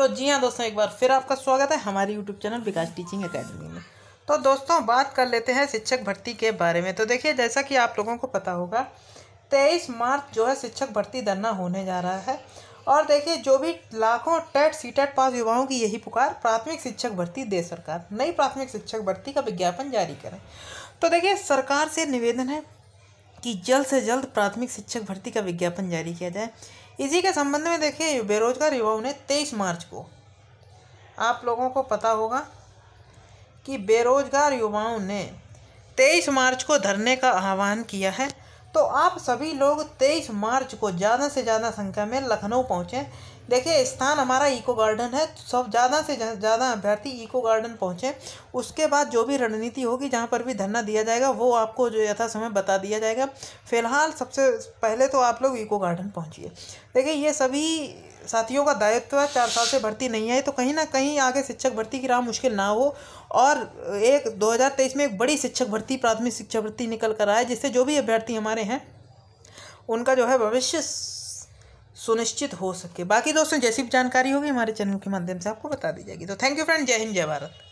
तो जी हाँ दोस्तों एक बार फिर आपका स्वागत है हमारे YouTube channel Vikas teaching academy में तो दोस्तों बात कर लेते हैं शिक्षक भर्ती के बारे में तो देखिए जैसा कि आप लोगों को पता होगा तेईस मार्च जो है शिक्षक भर्ती धरना होने जा रहा है और देखिए जो भी लाखों टेट सी टेट पास युवाओं की यही पुकार प्राथमिक शिक्षक भर्ती दे सरकार नई प्राथमिक शिक्षक भर्ती का विज्ञापन जारी करें तो देखिए सरकार से निवेदन है कि जल्द से जल्द प्राथमिक शिक्षक भर्ती का विज्ञापन जारी किया जाए इसी के संबंध में देखिए बेरोजगार युवाओं ने तेईस मार्च को आप लोगों को पता होगा कि बेरोजगार युवाओं ने तेईस मार्च को धरने का आह्वान किया है तो आप सभी लोग तेईस मार्च को ज़्यादा से ज़्यादा संख्या में लखनऊ पहुँचें देखिए स्थान हमारा इको गार्डन है तो सब ज़्यादा से ज़्यादा अभ्यर्थी इको गार्डन पहुँचें उसके बाद जो भी रणनीति होगी जहाँ पर भी धरना दिया जाएगा वो आपको जो यथा समय बता दिया जाएगा फिलहाल सबसे पहले तो आप लोग इको गार्डन पहुँचिए देखिए ये सभी साथियों का दायित्व है चार साल से भर्ती नहीं आई तो कहीं ना कहीं आगे शिक्षक भर्ती की राह मुश्किल ना हो और एक 2023 में एक बड़ी शिक्षक भर्ती प्राथमिक शिक्षा भर्ती निकल कर आए जिससे जो भी अभ्यर्थी हमारे बने हैं उनका जो है भविष्य सुनिश्चित हो सके बाकी दोस्तों जैसी भी जानकारी होगी हमारे चैनल के माध्यम से आपको बता दी जाएगी तो थैंक यू फ्रेंड जय हिंद जय भारत